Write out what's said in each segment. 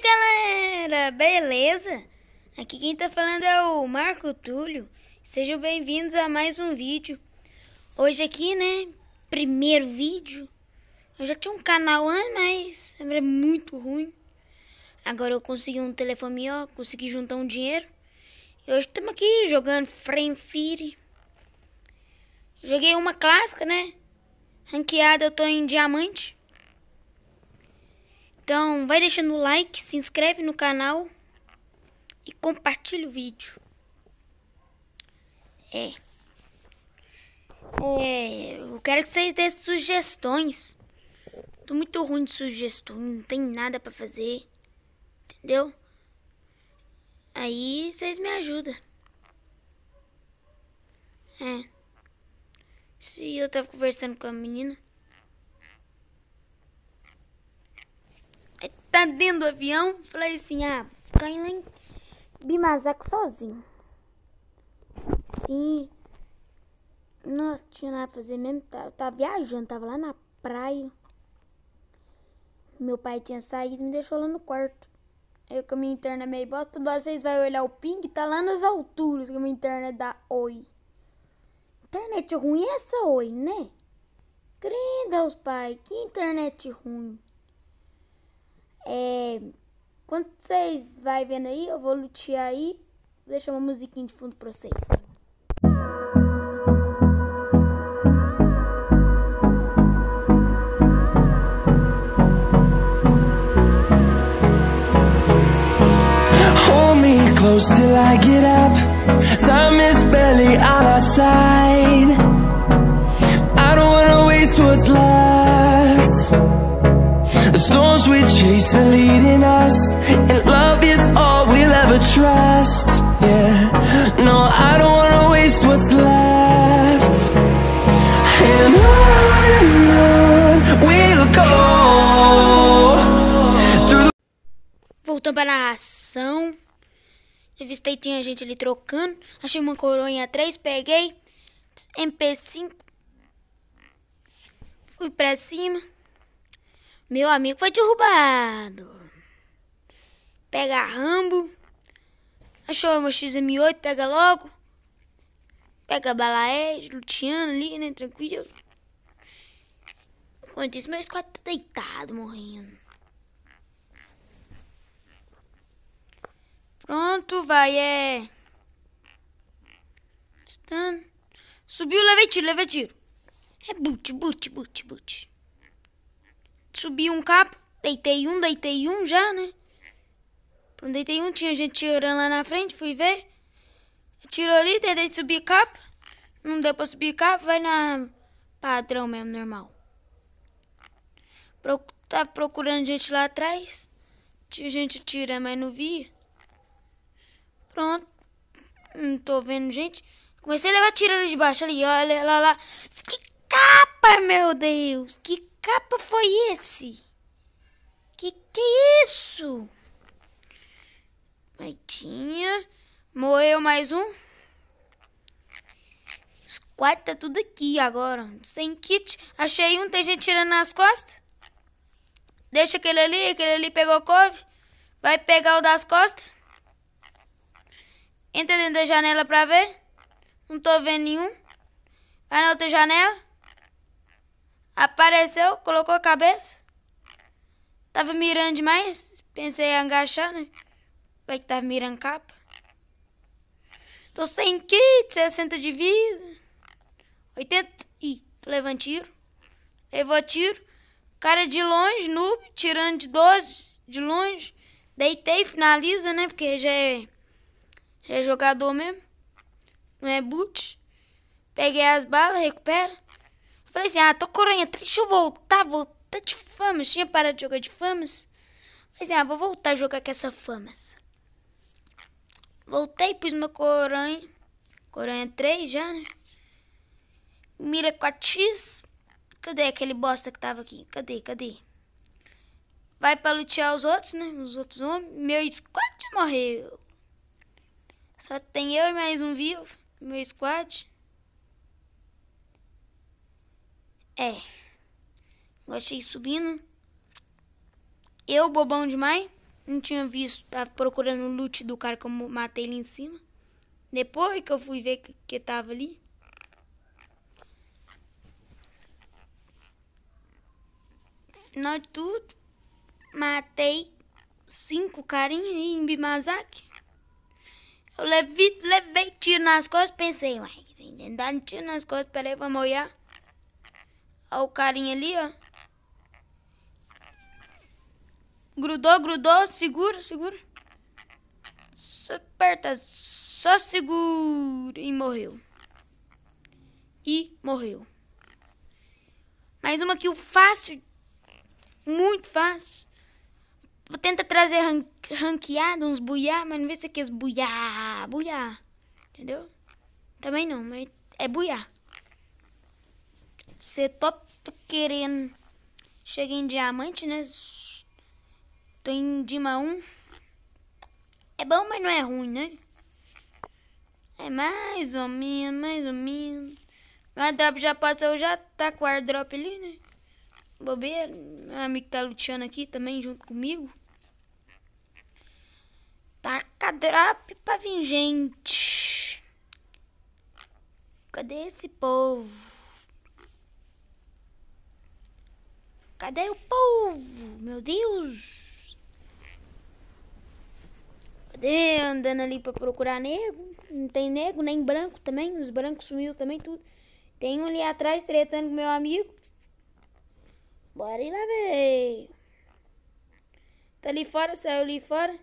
galera? Beleza? Aqui quem tá falando é o Marco Túlio. Sejam bem-vindos a mais um vídeo. Hoje aqui, né? Primeiro vídeo. Eu já tinha um canal antes, mas era muito ruim. Agora eu consegui um telefone ó consegui juntar um dinheiro. E hoje estamos aqui jogando Frame Fire. Joguei uma clássica, né? Ranqueada, eu tô em diamante. Então, vai deixando o like, se inscreve no canal e compartilha o vídeo. É. É, eu quero que vocês dêem sugestões. Tô muito ruim de sugestões, não tem nada para fazer. Entendeu? Aí vocês me ajudam. É. Se eu tava conversando com a menina, tá dentro do avião. Falei assim, ah, caindo em Bimazaco sozinho. Sim. Não tinha nada pra fazer mesmo. Tá, eu tava viajando, tava lá na praia. Meu pai tinha saído e me deixou lá no quarto. Eu com a minha interna meio bosta, toda hora vocês vão olhar o ping, tá lá nas alturas que a minha internet dá oi. Internet ruim é essa oi, né? Grinda os pai, que internet ruim. É, quando vocês vai vendo aí, eu vou lutear aí. Vou deixar uma musiquinha de fundo pra vocês. close till I get up Time is barely on our side I don't wanna waste what's left storms we chase are leading us And love is all we'll ever trust Yeah, no, I don't wanna waste what's left And on and on we'll go Voltando para a ação Revistei, tinha gente ali trocando Achei uma coroinha 3, peguei MP5 Fui pra cima meu amigo foi derrubado. Pega a Rambo. Achou uma XM8, pega logo. Pega a Balaed, Luciano ali, né? Tranquilo. Enquanto isso, meu squad tá deitado, morrendo. Pronto, vai, é. Subiu, levei tiro, levei tiro. É boot, boot, boot, boot subi um capa, deitei um, deitei um já, né? Pronto, deitei um, tinha gente tirando lá na frente, fui ver. Tirou ali, tentei subir capa. Não deu pra subir capa, vai na padrão mesmo, normal. Pro, tá procurando gente lá atrás. Tinha gente tira, mas não via. Pronto. Não tô vendo gente. Comecei a levar tiro ali de baixo, ali, olha lá, lá. Que capa, meu Deus! Que capa foi esse? Que que é isso? Maitinha. Morreu mais um. Os quatro tá tudo aqui agora. Sem kit. Achei um, tem gente tirando nas costas. Deixa aquele ali, aquele ali pegou couve. Vai pegar o das costas. Entra dentro da janela pra ver. Não tô vendo nenhum. Vai na outra janela. Apareceu, colocou a cabeça. Tava mirando demais. Pensei em agachar, né? Vai que tava mirando capa. Tô sem kit, 60 de vida. 80. Ih, levando tiro. Levou tiro. Cara de longe, noob, tirando de 12, de longe. Deitei, finaliza, né? Porque já é, já é jogador mesmo. Não é boot. Peguei as balas, recupera. Falei assim, ah, tô coronha, tá, deixa eu voltar, voltar de famas. Tinha parado de jogar de famas. Falei assim, ah, vou voltar a jogar com essa famas. Voltei, pus meu coronha. Coronha 3 já, né? Mira a x Cadê aquele bosta que tava aqui? Cadê, cadê? Vai pra lutear os outros, né? Os outros homens. Meu squad morreu. Só tem eu e mais um vivo. Meu squad. É. Gostei subindo. Eu, bobão demais. Não tinha visto. Tava procurando o loot do cara que eu matei ali em cima. Depois que eu fui ver que, que tava ali. Final de tudo, matei cinco carinhas em Bimazaki. Eu levei, levei tiro nas costas, pensei, uai, dando tiro nas costas, peraí, vamos olhar o carinha ali, ó. Grudou, grudou, segura, segura. Só aperta, só segura. E morreu. E morreu. Mais uma que o fácil, muito fácil. Vou tentar trazer ran ranqueado, uns buiá, mas não vê se aqui é, é buiá, buiá. Entendeu? Também não, mas é buiá. Ser top Tô querendo. Cheguei em diamante, né? Tô em Dima 1. É bom, mas não é ruim, né? É mais ou menos, mais ou menos. Meu airdrop já passou, já tá com o airdrop ali, né? Bobeira. Meu amigo tá lutando aqui também, junto comigo. Taca tá drop pra vir gente. Cadê esse povo? Cadê o povo? Meu Deus! Cadê? Andando ali pra procurar nego. Não tem nego, nem branco também. Os brancos sumiu também, tudo. Tem um ali atrás tretando com meu amigo. Bora ir lá ver. Tá ali fora, saiu ali fora.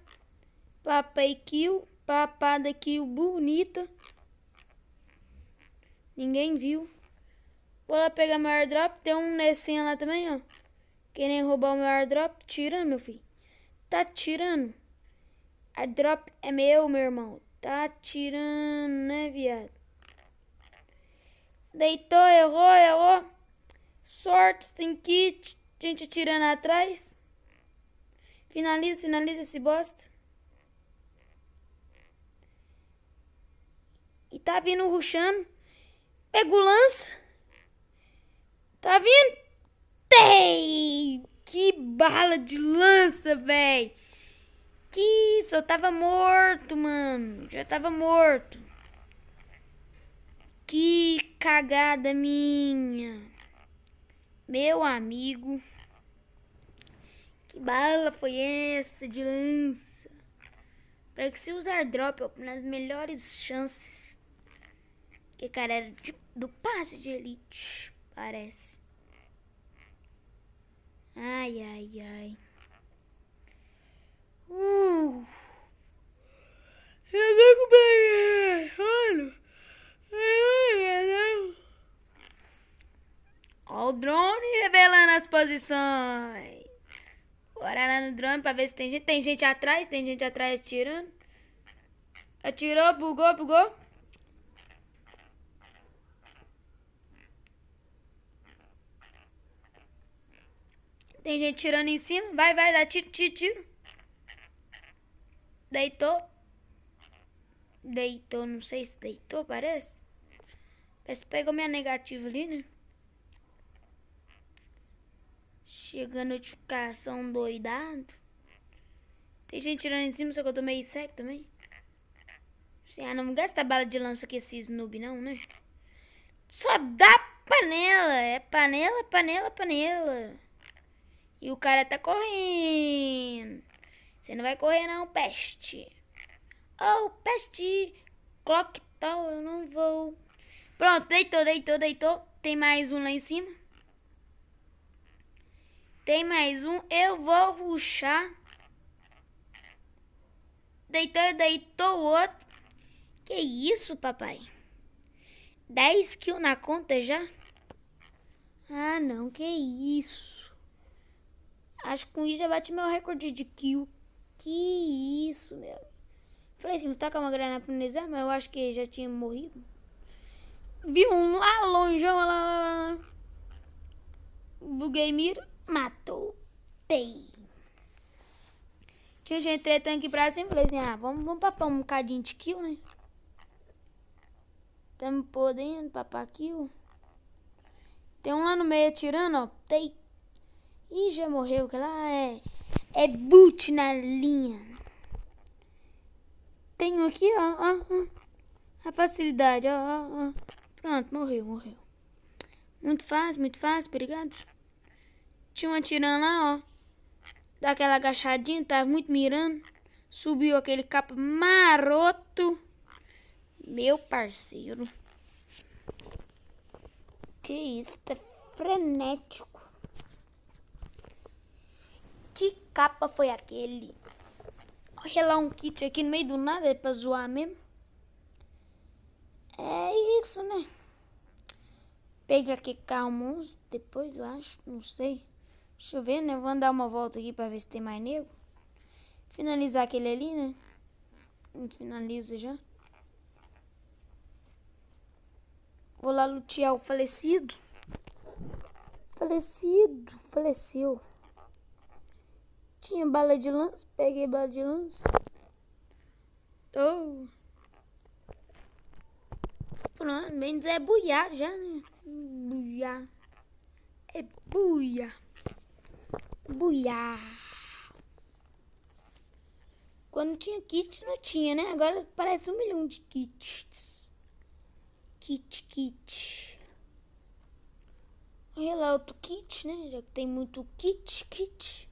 Papai kill, papada kill bonita. Ninguém viu. Vou lá pegar meu airdrop. Tem um Nessinha lá também, ó. Querem roubar o meu airdrop? Tirando, meu filho. Tá tirando. Airdrop é meu, meu irmão. Tá tirando, né, viado? Deitou, errou, errou. Sorte, tem kit. Gente atirando atrás. Finaliza, finaliza esse bosta. E tá vindo ruxando. Pega o lança. Tá vindo tem! Que bala de lança, véi! Que isso, eu tava morto, mano. Já tava morto. Que cagada minha. Meu amigo. Que bala foi essa de lança? Para que se usar drop nas melhores chances. Que cara era de, do passe de elite, parece. Ai, ai, ai. Uh. Eu não comprei. Olha. Olha o drone revelando as posições. Bora lá no drone pra ver se tem gente. Tem gente atrás, tem gente atrás atirando. Atirou, bugou, bugou. Tem gente tirando em cima. Vai, vai, dá tiro, tiro, tiro. Deitou. Deitou, não sei se deitou, parece. Parece que pegou minha negativa ali, né? Chega a notificação doidado. Tem gente tirando em cima, só que eu tô meio seco também. Assim, ah, não gasta bala de lança com esse noob não, né? Só dá panela. É panela, panela, panela. E o cara tá correndo. Você não vai correr não, peste. Oh, peste. Clock tal, eu não vou. Pronto, deitou, deitou, deitou. Tem mais um lá em cima. Tem mais um. Eu vou ruxar. Deitou, deitou o outro. Que isso, papai? 10 kills na conta já? Ah, não, que isso. Acho que com isso já bati meu recorde de kill. Que isso, meu. Falei assim, vou tacar uma granada pro Nezar, mas eu acho que já tinha morrido. Vi um lá longe, lá, lá, lá. Buguei mira, matou. Tem. Tinha gente tretando aqui pra cima, falei assim, ah, vamos, vamos papar um bocadinho de kill, né? Tamo podendo papar kill. Tem um lá no meio atirando, ó. Tem. Ih, já morreu, que lá é. É boot na linha. Tenho aqui, ó, ó, ó. A facilidade, ó, ó, ó. Pronto, morreu, morreu. Muito fácil, muito fácil, obrigado. Tinha uma tirando lá, ó. Daquela agachadinha, tava tá muito mirando. Subiu aquele capa maroto. Meu parceiro. Que isso, tá frenético. capa foi aquele? Olha lá um kit aqui no meio do nada, é pra zoar mesmo. É isso, né? Pega aqui K11 depois, eu acho, não sei. Deixa eu ver, né? Vou dar uma volta aqui pra ver se tem mais nego. Finalizar aquele ali, né? Finaliza já. Vou lá lutear o falecido. Falecido, faleceu. Tinha bala de lança, peguei bala de lança. Tô. Pronto, bem dizer é buiá já, né? Buiá. É buia. Buiá. Quando tinha kit, não tinha, né? Agora parece um milhão de kits. Kit, kit. Olha lá, outro kit, né? Já que tem muito kit, kit.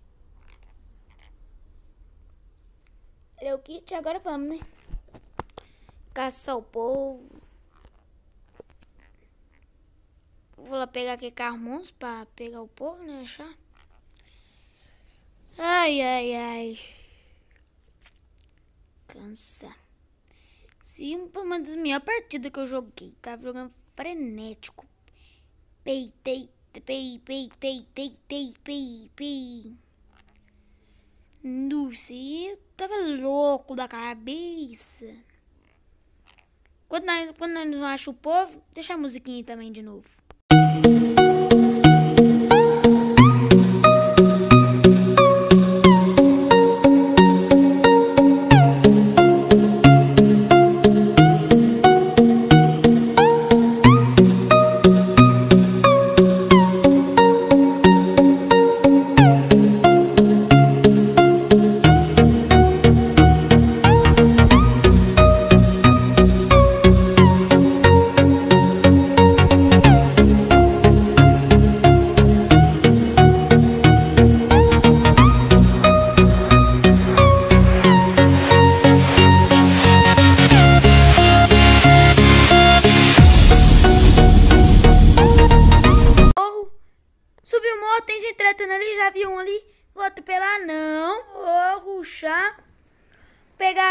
Leu kit, agora vamos, né? Caçar o povo. Vou lá pegar aqui carmons pra pegar o povo, né? Achar. Ai, ai, ai. Cansa. Sim, foi uma das melhores partidas que eu joguei. Tava tá? jogando frenético. Peitei, pei, peitei, pei, pei. pei, pei, pei você tava louco da cabeça. Quando nós, quando nós não achamos o povo, deixa a musiquinha também de novo.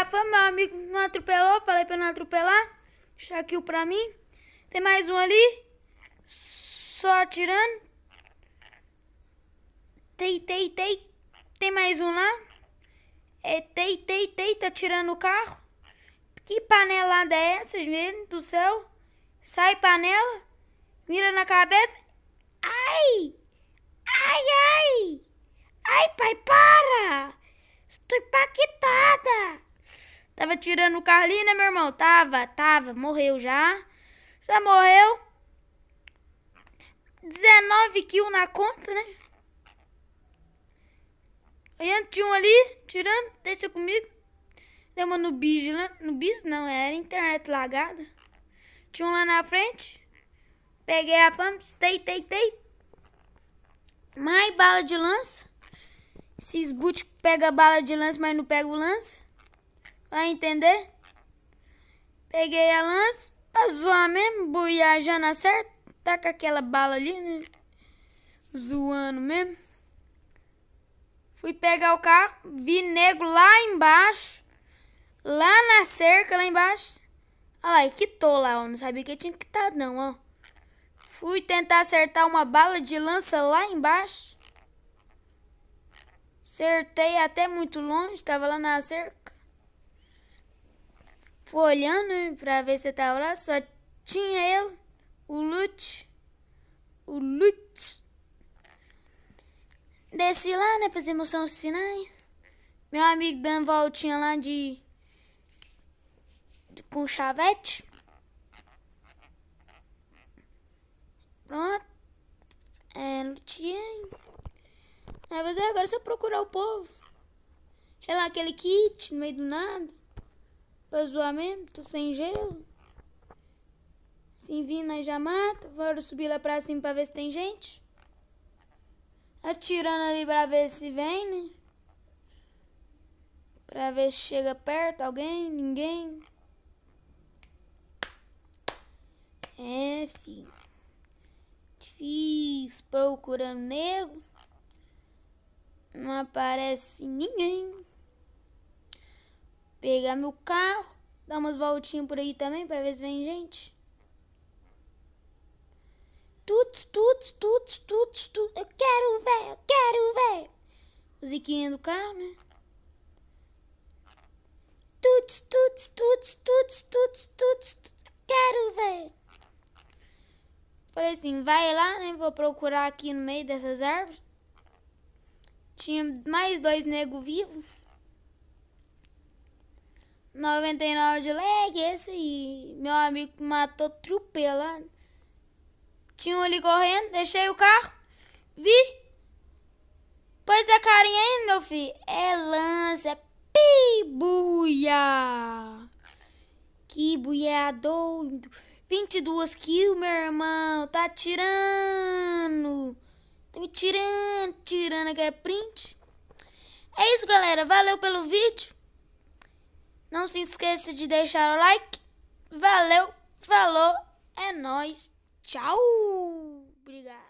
foi, meu amigo não atropelou, falei pra não atropelar. Deixa aqui o pra mim. Tem mais um ali. Só atirando. Tem, tem, tem. Tem mais um lá. É, tem, tem, tem. Tá tirando o carro. Que panelada é essa, mesmo do céu? Sai panela. Mira na cabeça. Ai! Ai, ai! Ai, pai, para! Estou impactada! Tava tirando o carro ali, né, meu irmão? Tava, tava. Morreu já. Já morreu. 19 kills na conta, né? Aí antes um ali, tirando, deixa comigo. Deu uma no bis lá. No bis não, era internet lagada. Tinha um lá na frente. Peguei a fama tei, tei, tei. Mais bala de lança. Esses boot pega bala de lança, mas não pega o lança. Vai entender? Peguei a lança pra zoar mesmo, buiar já na certa. Tá com aquela bala ali, né? Zoando mesmo. Fui pegar o carro, vi nego lá embaixo. Lá na cerca, lá embaixo. Olha lá, e lá, ó. Não sabia que tinha estar não, ó. Fui tentar acertar uma bala de lança lá embaixo. Acertei até muito longe, tava lá na cerca. Fui olhando né, pra ver se tava lá, só tinha ele, o Lute, o Lute. Desci lá, né, pras emoções finais. Meu amigo dando voltinha lá de, de com chavete. Pronto. É, Lutinho. Aí você agora é só procurar o povo. Sei lá, aquele kit no meio do nada. Pra zoar mesmo, tô sem gelo. Se vir, nós já mata. Bora subir lá pra cima pra ver se tem gente. Atirando ali pra ver se vem, né? Pra ver se chega perto alguém, ninguém. É, filho. Difícil procurando nego. Não aparece ninguém pegar meu carro, dar umas voltinhas por aí também para ver se vem gente. Tuts, tuts, tuts, tuts, tuts. Eu quero ver, eu quero ver. Musiquinha do carro, né? Tuts, tuts, tuts, tuts, tuts, tuts, Quero ver. Falei assim, vai lá, né? Vou procurar aqui no meio dessas árvores. Tinha mais dois nego vivos. 99 de lag, esse aí. Meu amigo matou lá Tinha um ali correndo, deixei o carro. Vi. Pois é, carinha aí, meu filho. É lança, é pibuia. Que buia doido. 22 kills, meu irmão. Tá tirando. Tá me tirando, tirando aqui é print. É isso, galera. Valeu pelo vídeo. Não se esqueça de deixar o like. Valeu, falou, é nós. Tchau. Obrigado.